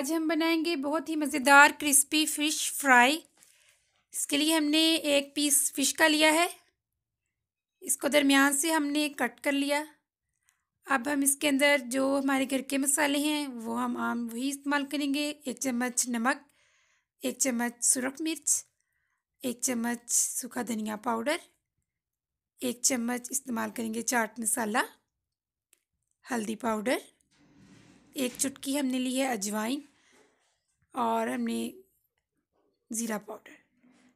आज हम बनाएंगे बहुत ही मज़ेदार क्रिस्पी फ़िश फ्राई इसके लिए हमने एक पीस फ़िश का लिया है इसको दरमियान से हमने कट कर लिया अब हम इसके अंदर जो हमारे घर के मसाले हैं वो हम आम वही इस्तेमाल करेंगे एक चम्मच नमक एक चम्मच सुरख मिर्च एक चम्मच सूखा धनिया पाउडर एक चम्मच इस्तेमाल करेंगे चाट मसाला हल्दी पाउडर एक चुटकी हमने ली है अजवाइन और हमने ज़ीरा पाउडर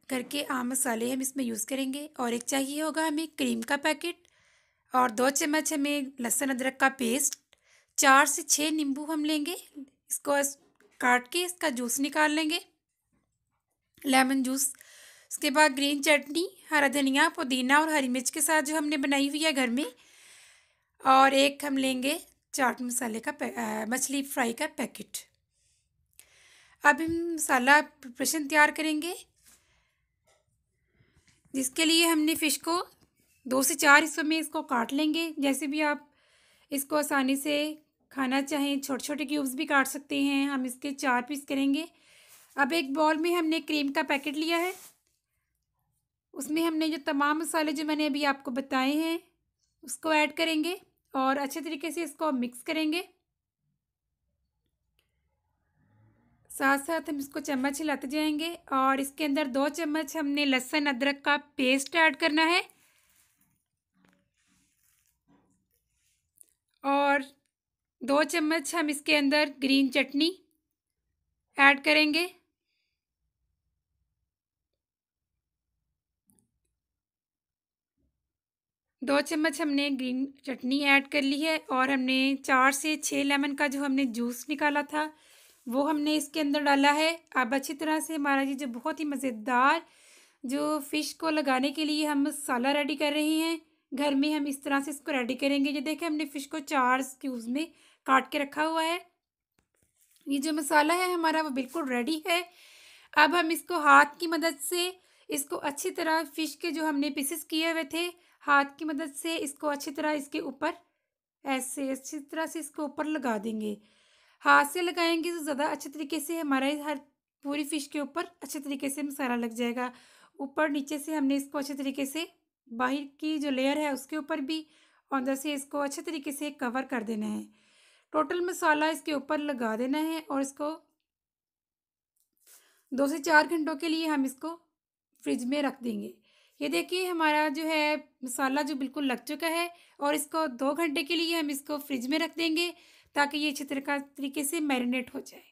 करके आम मसाले हम इसमें यूज़ करेंगे और एक चाहिए होगा हमें क्रीम का पैकेट और दो चम्मच हमें लहसुन अदरक का पेस्ट चार से छः नींबू हम लेंगे इसको काट के इसका जूस निकाल लेंगे लेमन जूस उसके बाद ग्रीन चटनी हरा धनिया पुदीना और हरी मिर्च के साथ जो हमने बनाई हुई है घर में और एक हम लेंगे चाट मसाले का मछली फ्राई का पैकेट अब हम मसाला प्रश्न तैयार करेंगे जिसके लिए हमने फ़िश को दो से चार हिस्सों में इसको काट लेंगे जैसे भी आप इसको आसानी से खाना चाहें छोटे छोटे क्यूब्स भी काट सकते हैं हम इसके चार पीस करेंगे अब एक बॉल में हमने क्रीम का पैकेट लिया है उसमें हमने जो तमाम मसाले जो मैंने अभी आपको बताए हैं उसको ऐड करेंगे और अच्छे तरीके से इसको मिक्स करेंगे साथ साथ हम इसको चम्मच हिलाते जाएंगे और इसके अंदर दो चम्मच हमने लहसुन अदरक का पेस्ट ऐड करना है और दो चम्मच हम इसके अंदर ग्रीन चटनी ऐड करेंगे दो चम्मच हमने ग्रीन चटनी ऐड कर ली है और हमने चार से छः लेमन का जो हमने जूस निकाला था वो हमने इसके अंदर डाला है अब अच्छी तरह से हमारा जी जो बहुत ही मज़ेदार जो फ़िश को लगाने के लिए हम मसाला रेडी कर रहे हैं घर में हम इस तरह से इसको रेडी करेंगे ये देखें हमने फ़िश को चार क्यूब्स में काट के रखा हुआ है ये जो मसाला है हमारा वो बिल्कुल रेडी है अब हम इसको हाथ की मदद से इसको अच्छी तरह फ़िश के जो हमने पीसेस किए हुए थे हाथ की मदद से इसको अच्छी तरह इसके ऊपर ऐसे अच्छी तरह से इसको ऊपर लगा देंगे हाथ से लगाएंगे तो ज़्यादा अच्छे तरीके से हमारा हर पूरी फिश के ऊपर अच्छे तरीके से मसाला लग जाएगा ऊपर नीचे से हमने इसको अच्छे तरीके से बाहर की जो लेयर है उसके ऊपर भी और अंदर से इसको अच्छे तरीके से कवर कर देना है टोटल मसाला इसके ऊपर लगा देना है और इसको दो से चार घंटों के लिए हम इसको फ्रिज में रख देंगे ये देखिए हमारा जो है मसाला जो बिल्कुल लग चुका है और इसको दो घंटे के लिए हम इसको फ्रिज में रख देंगे ताकि ये चित्रकार तरीके से मैरिनेट हो जाए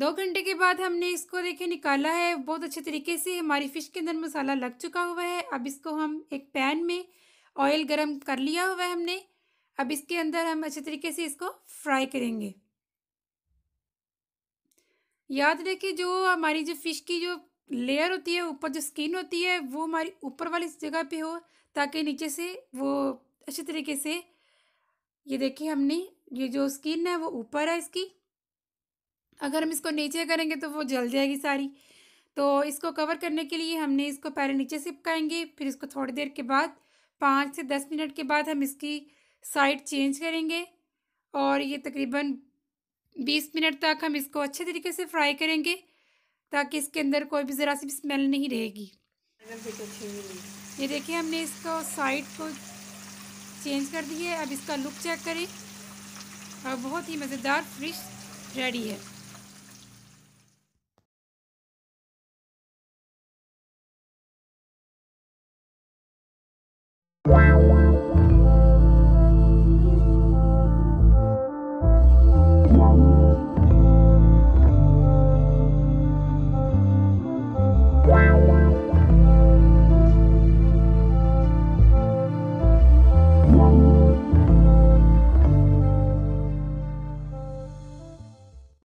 दो घंटे के बाद हमने इसको देखे निकाला है बहुत अच्छे तरीके से हमारी फ़िश के अंदर मसाला लग चुका हुआ है अब इसको हम एक पैन में ऑयल गरम कर लिया हुआ है हमने अब इसके अंदर हम अच्छे तरीके से इसको फ्राई करेंगे याद रखे जो हमारी जो फ़िश की जो लेयर होती है ऊपर जो स्किन होती है वो हमारी ऊपर वाली जगह पे हो ताकि नीचे से वो अच्छे तरीके से ये देखिए हमने ये जो स्किन है वो ऊपर है इसकी अगर हम इसको नीचे करेंगे तो वो जल जाएगी सारी तो इसको कवर करने के लिए हमने इसको पहले नीचे चिपकाएंगे फिर इसको थोड़ी देर के बाद पाँच से दस मिनट के बाद हम इसकी साइड चेंज करेंगे और ये तकरीबन बीस मिनट तक हम इसको अच्छे तरीके से फ्राई करेंगे ताकि इसके अंदर कोई भी ज़रा सी भी स्मेल नहीं रहेगी ये देखिए हमने इसको साइड को चेंज कर दिए अब इसका लुक चेक करें और बहुत ही मज़ेदार फिश रेडी है Wow.